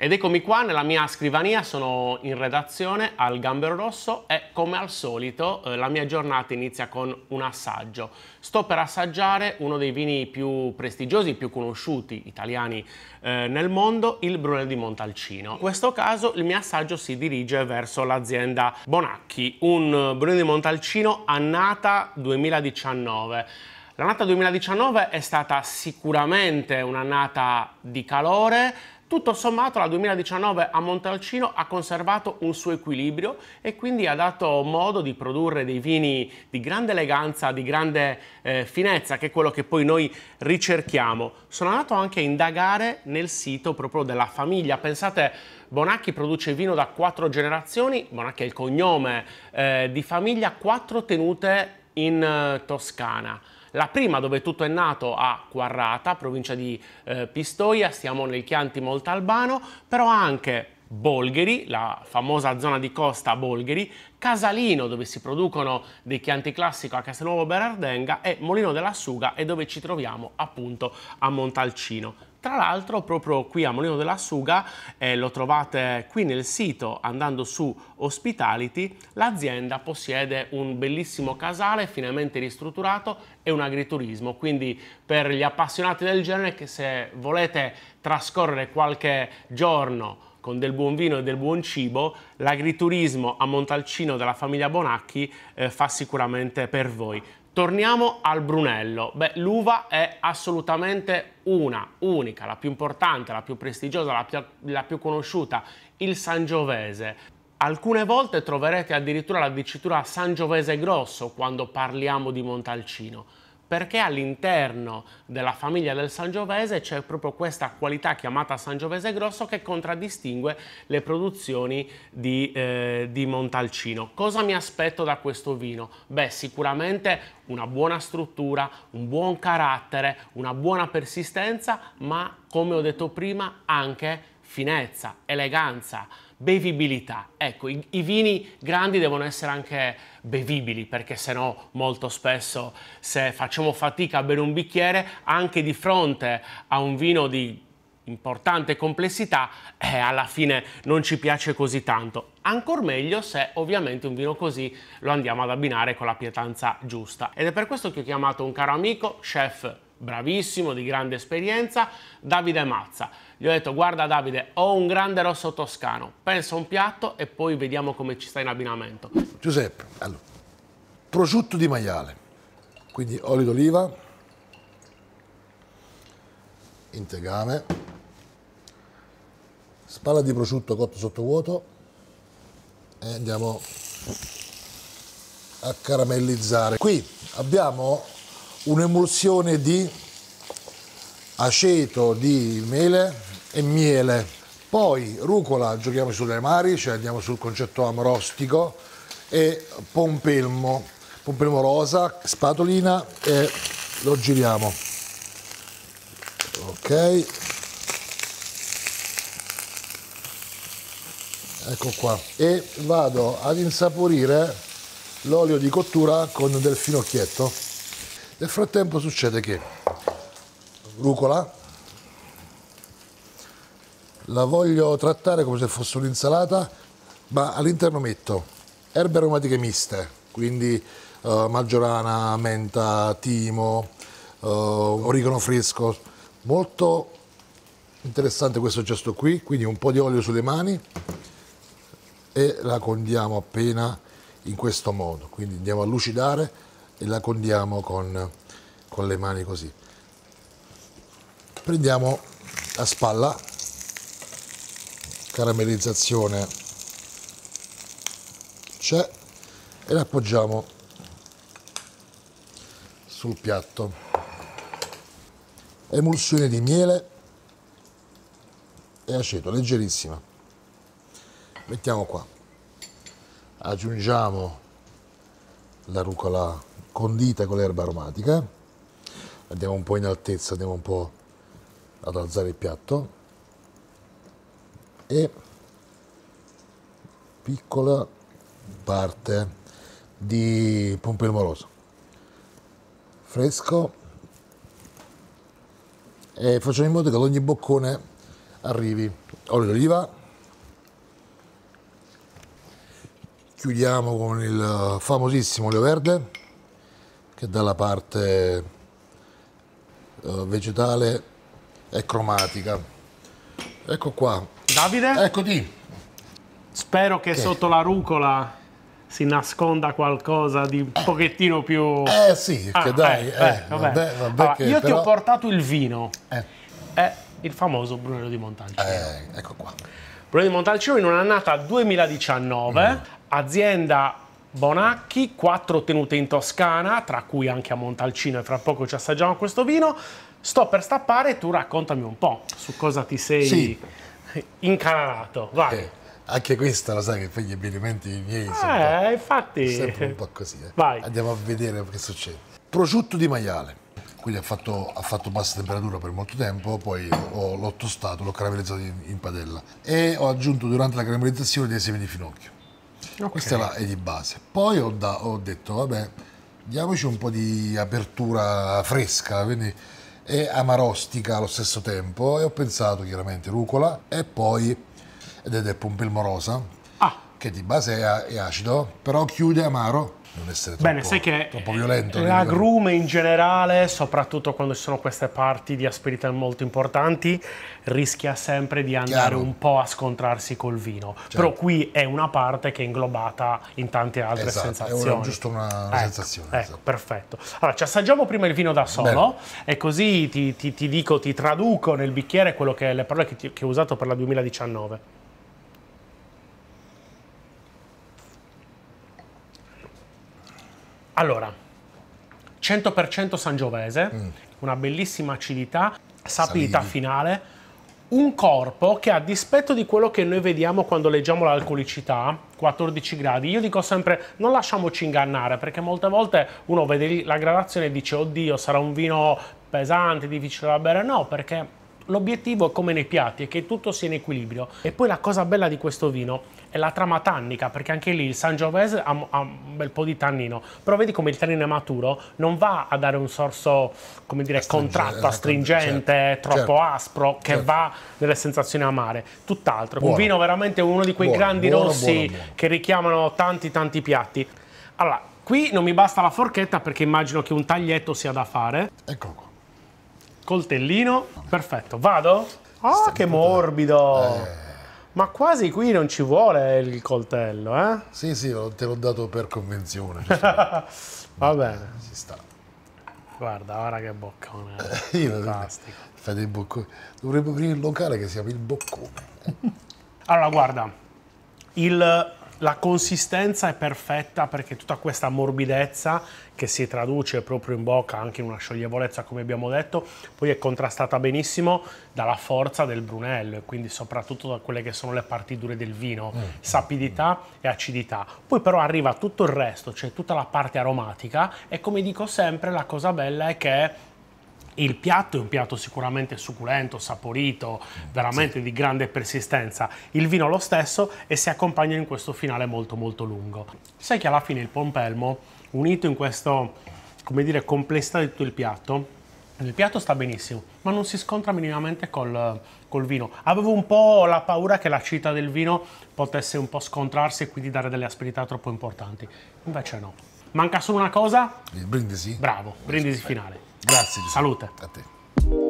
Ed eccomi qua nella mia scrivania, sono in redazione al Gambero Rosso e come al solito eh, la mia giornata inizia con un assaggio. Sto per assaggiare uno dei vini più prestigiosi, più conosciuti italiani eh, nel mondo, il Brunel di Montalcino. In questo caso il mio assaggio si dirige verso l'azienda Bonacchi, un Brunel di Montalcino annata 2019. L'annata 2019 è stata sicuramente un'annata di calore, tutto sommato la 2019 a Montalcino ha conservato un suo equilibrio e quindi ha dato modo di produrre dei vini di grande eleganza, di grande eh, finezza, che è quello che poi noi ricerchiamo. Sono andato anche a indagare nel sito proprio della famiglia. Pensate, Bonacchi produce vino da quattro generazioni, Bonacchi è il cognome eh, di famiglia, quattro tenute in eh, Toscana. La prima dove tutto è nato a Quarrata, provincia di eh, Pistoia, siamo nel Chianti Montalbano, però anche Bolgheri, la famosa zona di costa Bolgheri, Casalino dove si producono dei Chianti Classico a Castelnuovo Berardenga e Molino della Suga e dove ci troviamo appunto a Montalcino. Tra l'altro proprio qui a Molino della Suga eh, lo trovate qui nel sito andando su Hospitality, l'azienda possiede un bellissimo casale finalmente ristrutturato e un agriturismo, quindi per gli appassionati del genere che se volete trascorrere qualche giorno con del buon vino e del buon cibo, l'agriturismo a Montalcino della famiglia Bonacchi eh, fa sicuramente per voi. Torniamo al Brunello. Beh, l'uva è assolutamente una, unica, la più importante, la più prestigiosa, la più, la più conosciuta, il Sangiovese. Alcune volte troverete addirittura la dicitura Sangiovese grosso quando parliamo di Montalcino perché all'interno della famiglia del Sangiovese c'è proprio questa qualità chiamata Sangiovese Grosso che contraddistingue le produzioni di, eh, di Montalcino. Cosa mi aspetto da questo vino? Beh, sicuramente una buona struttura, un buon carattere, una buona persistenza, ma come ho detto prima anche finezza, eleganza, bevibilità. Ecco, i, i vini grandi devono essere anche bevibili perché sennò molto spesso se facciamo fatica a bere un bicchiere anche di fronte a un vino di importante complessità, eh, alla fine non ci piace così tanto. Ancora meglio se ovviamente un vino così lo andiamo ad abbinare con la pietanza giusta. Ed è per questo che ho chiamato un caro amico, chef bravissimo, di grande esperienza, Davide Mazza gli ho detto guarda Davide ho un grande rosso toscano, pensa un piatto e poi vediamo come ci sta in abbinamento. Giuseppe, allora, prosciutto di maiale, quindi olio d'oliva, integame, spalla di prosciutto cotto sottovuoto e andiamo a caramellizzare. Qui abbiamo un'emulsione di aceto di mele e miele. Poi rucola, giochiamo sulle mari, cioè andiamo sul concetto amrostico e pompelmo, pompelmo rosa, spatolina e lo giriamo. Ok. Ecco qua. E vado ad insaporire l'olio di cottura con del finocchietto. Nel frattempo succede che rucola. La voglio trattare come se fosse un'insalata, ma all'interno metto erbe aromatiche miste, quindi eh, maggiorana, menta, timo, eh, origano fresco. Molto interessante questo gesto qui, quindi un po' di olio sulle mani e la condiamo appena in questo modo, quindi andiamo a lucidare e la condiamo con, con le mani così prendiamo la spalla caramellizzazione c'è e la appoggiamo sul piatto emulsione di miele e aceto leggerissima mettiamo qua aggiungiamo la rucola condita con l'erba aromatica andiamo un po' in altezza andiamo un po' ad alzare il piatto e piccola parte di pompelmo moroso fresco e facciamo in modo che ad ogni boccone arrivi olio d'oliva chiudiamo con il famosissimo olio verde che dalla parte eh, vegetale e cromatica. Ecco qua. Davide? Eccoti. Spero che, che sotto la rucola si nasconda qualcosa di un pochettino più... Eh sì, ah, che dai, eh, eh, vabbè. Vabbè, vabbè allora, che, io però... ti ho portato il vino, eh. è il famoso Brunello di Montalcino. Eh, ecco qua. Brunello di Montalcino in un'annata 2019, mm. azienda Bonacchi, quattro tenute in Toscana, tra cui anche a Montalcino e fra poco ci assaggiamo questo vino, Sto per stappare e tu raccontami un po' su cosa ti sei sì. incanalato. Vai. Okay. Eh, anche questa lo sai che poi gli avvenimenti miei eh, sono infatti... sempre un po' così. Eh. Vai. Andiamo a vedere che succede. Prosciutto di maiale quindi ha fatto, ha fatto, bassa temperatura per molto tempo, poi l'ho tostato, l'ho caramelizzato in, in, padella e ho aggiunto durante la caramelizzazione dei semi di finocchio. Okay. Questa è, di base. Poi ho, da, ho detto, vabbè, diamoci un po' di apertura fresca, quindi e amarostica allo stesso tempo e ho pensato chiaramente rucola e poi ed è del pompelmo rosa che di base è, acido, però chiude amaro. Non essere troppo, Bene, sai che troppo violento. L'agrume in generale, soprattutto quando ci sono queste parti di asperità molto importanti, rischia sempre di andare Chiaro. un po' a scontrarsi col vino. Certo. Però qui è una parte che è inglobata in tante altre esatto, sensazioni. È una, giusto una, ecco, sensazione. Ecco, esatto. perfetto. Allora, ci assaggiamo prima il vino da solo Bene. e così ti, ti, ti, dico, ti traduco nel bicchiere quello che le parole che, ti, che ho usato per la 2019. Allora, 100% sangiovese, mm. una bellissima acidità, sapidità Salini. finale, un corpo che a dispetto di quello che noi vediamo quando leggiamo l'alcolicità, 14 gradi, io dico sempre non lasciamoci ingannare perché molte volte uno vede la gradazione e dice oddio sarà un vino pesante, difficile da bere, no perché l'obiettivo è come nei piatti, è che tutto sia in equilibrio. E poi la cosa bella di questo vino è la trama tannica, perché anche lì il Sangiovese ha, ha un bel po' di tannino, però vedi come il tannino è maturo, non va a dare un sorso, come dire, contratto, ecco, astringente, certo, troppo certo, aspro, che certo. va nelle sensazioni amare, tutt'altro. Buono. Un vino veramente uno di quei buono, grandi buono, rossi che richiamano tanti tanti piatti. Allora, qui non mi basta la forchetta perché immagino che un taglietto sia da fare. Ecco qua. Coltellino, perfetto. Vado? Ah, oh, che morbido! Eh. Ma quasi qui non ci vuole il coltello, eh? Sì, sì, te l'ho dato per convenzione. Va bene. Si sta. Guarda, ora che boccone. Eh, Fantastico. Fai dei bocconi. Dovremmo aprire il locale che si chiama il boccone. allora, guarda, il la consistenza è perfetta perché tutta questa morbidezza che si traduce proprio in bocca anche in una scioglievolezza come abbiamo detto, poi è contrastata benissimo dalla forza del brunello e quindi soprattutto da quelle che sono le parti dure del vino, mm. sapidità mm. e acidità. Poi però arriva tutto il resto, cioè tutta la parte aromatica e come dico sempre la cosa bella è che il piatto è un piatto sicuramente succulento, saporito, veramente sì. di grande persistenza. Il vino lo stesso e si accompagna in questo finale molto molto lungo. Sai che alla fine il pompelmo, unito in questo, come dire, complessità di tutto il piatto, il piatto sta benissimo, ma non si scontra minimamente col, col, vino. Avevo un po' la paura che la cita del vino potesse un po' scontrarsi e quindi dare delle asperità troppo importanti. Invece no. Manca solo una cosa? Il brindisi. Bravo, brindisi eh. finale. Grazie. Giuseppe. Salute. A te.